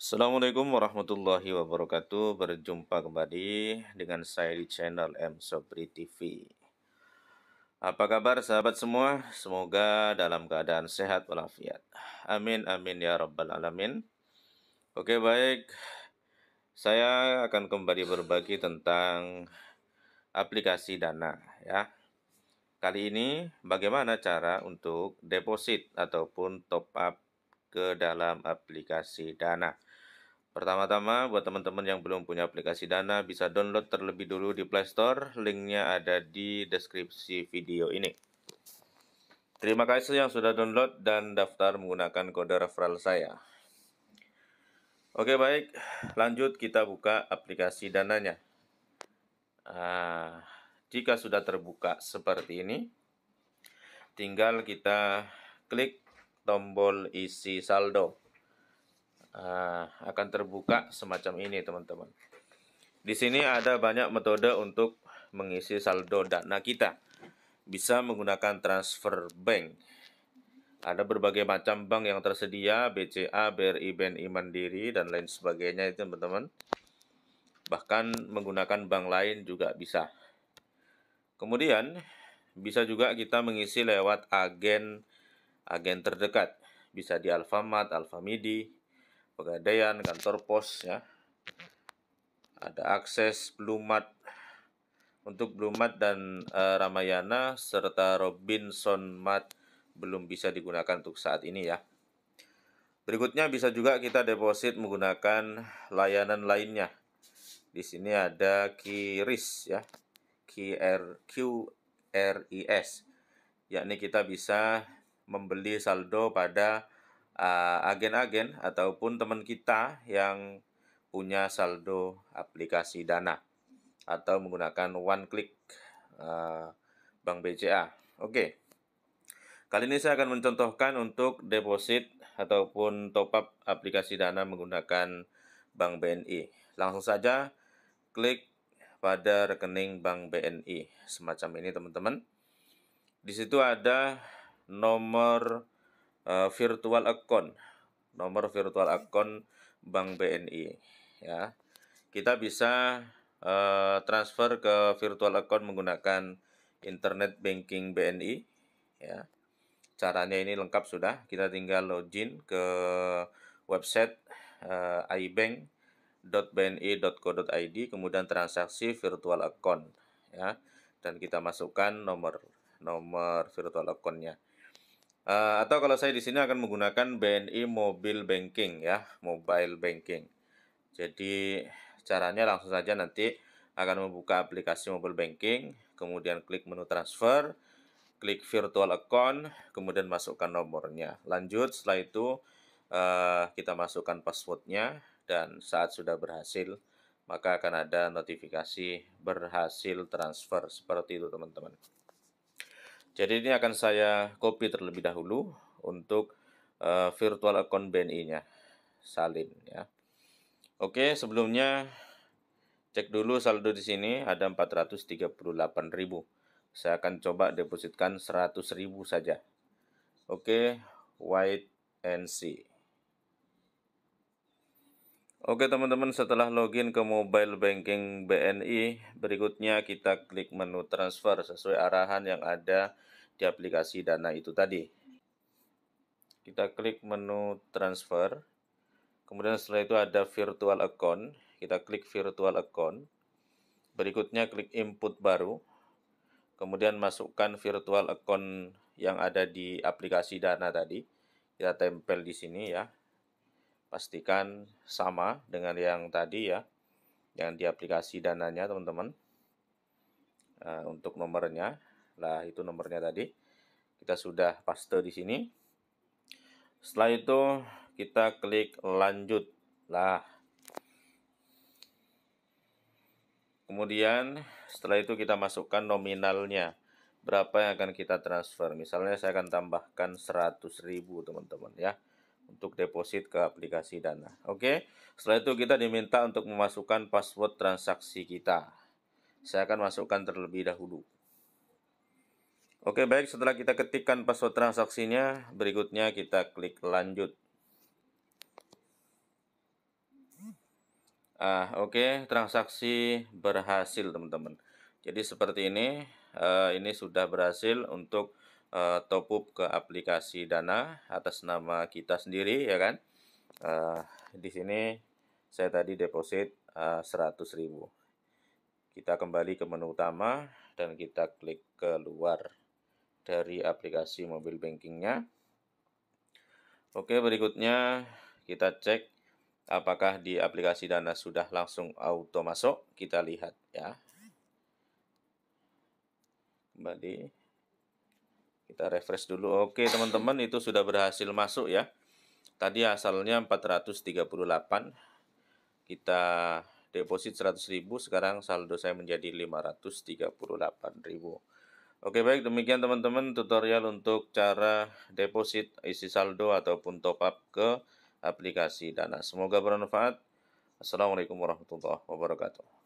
Assalamualaikum warahmatullahi wabarakatuh Berjumpa kembali dengan saya di channel M Sobri TV Apa kabar sahabat semua? Semoga dalam keadaan sehat walafiat Amin amin ya rabbal alamin Oke baik Saya akan kembali berbagi tentang aplikasi dana ya Kali ini bagaimana cara untuk deposit ataupun top up ke dalam aplikasi dana Pertama-tama buat teman-teman yang belum punya aplikasi Dana bisa download terlebih dulu di Play Store. Linknya ada di deskripsi video ini. Terima kasih yang sudah download dan daftar menggunakan kode referral saya. Oke baik, lanjut kita buka aplikasi dananya. Ah, jika sudah terbuka seperti ini, tinggal kita klik tombol isi saldo. Eh, akan terbuka semacam ini teman-teman. Di sini ada banyak metode untuk mengisi saldo dana kita. Bisa menggunakan transfer bank. Ada berbagai macam bank yang tersedia, BCA, BRI, BNI Mandiri, dan lain sebagainya itu teman-teman. Bahkan menggunakan bank lain juga bisa. Kemudian, bisa juga kita mengisi lewat agen agen terdekat. Bisa di Alfamart, Alfamidi, pegadaian, kantor pos ya. Ada akses Blumat untuk Blumat dan uh, Ramayana serta Robinson Mat belum bisa digunakan untuk saat ini ya. Berikutnya bisa juga kita deposit menggunakan layanan lainnya. Di sini ada Kiris ya. Q Q R R I S. yakni kita bisa membeli saldo pada Eh, agen-agen uh, ataupun teman kita yang punya saldo aplikasi Dana atau menggunakan one click uh, Bank BCA. Oke. Okay. Kali ini saya akan mencontohkan untuk deposit ataupun top up aplikasi Dana menggunakan Bank BNI. Langsung saja klik pada rekening Bank BNI semacam ini teman-teman. Di situ ada nomor uh, virtual account nomor virtual account Bank BNI ya kita bisa uh, transfer ke virtual account menggunakan internet banking BNI ya caranya ini lengkap sudah kita tinggal login ke website uh, eh, ibank.bni.co.id kemudian transaksi virtual account ya dan kita masukkan nomor nomor virtual accountnya Eh, atau kalau saya di sini akan menggunakan BNI Mobile Banking ya, Mobile Banking. Jadi caranya langsung saja nanti akan membuka aplikasi Mobile Banking, kemudian klik menu transfer, klik virtual account, kemudian masukkan nomornya. Lanjut setelah itu uh, kita masukkan passwordnya dan saat sudah berhasil maka akan ada notifikasi berhasil transfer seperti itu teman-teman. Jadi ini akan saya copy terlebih dahulu untuk uh, virtual account BNI-nya. Salin ya. Oke, sebelumnya cek dulu saldo di sini ada 438.000. Saya akan coba depositkan 100.000 saja. Oke, white and see. Oke teman-teman setelah login ke mobile banking BNI berikutnya kita klik menu transfer sesuai arahan yang ada di aplikasi dana itu tadi kita klik menu transfer kemudian setelah itu ada virtual account kita klik virtual account berikutnya klik input baru kemudian masukkan virtual account yang ada di aplikasi dana tadi kita tempel di sini ya pastikan sama dengan yang tadi ya yang di aplikasi dananya teman-teman uh, untuk nomornya lah itu nomornya tadi kita sudah paste di sini setelah itu kita klik lanjut lah kemudian setelah itu kita masukkan nominalnya berapa yang akan kita transfer misalnya saya akan tambahkan 100.000 teman-teman ya untuk deposit ke aplikasi Dana. Oke. Setelah itu kita diminta untuk memasukkan password transaksi kita. Saya akan masukkan terlebih dahulu. Oke, baik setelah kita ketikkan password transaksinya, berikutnya kita klik lanjut. Ah, oke, okay, transaksi berhasil, teman-teman. Jadi seperti ini, uh, ini sudah berhasil untuk uh, top up ke aplikasi Dana atas nama kita sendiri ya kan. Uh, di sini saya tadi deposit uh, eh, 100.000. Kita kembali ke menu utama dan kita klik keluar dari aplikasi mobile bankingnya. Oke, berikutnya kita cek apakah di aplikasi Dana sudah langsung auto masuk. Kita lihat ya. Kembali. Kita refresh dulu. Oke, teman-teman, itu sudah berhasil masuk ya. Tadi asalnya 438. Kita deposit 100.000, sekarang saldo saya menjadi 538.000. Oke, baik demikian teman-teman tutorial untuk cara deposit isi saldo ataupun top up ke aplikasi Dana. Semoga bermanfaat. Assalamualaikum warahmatullahi wabarakatuh.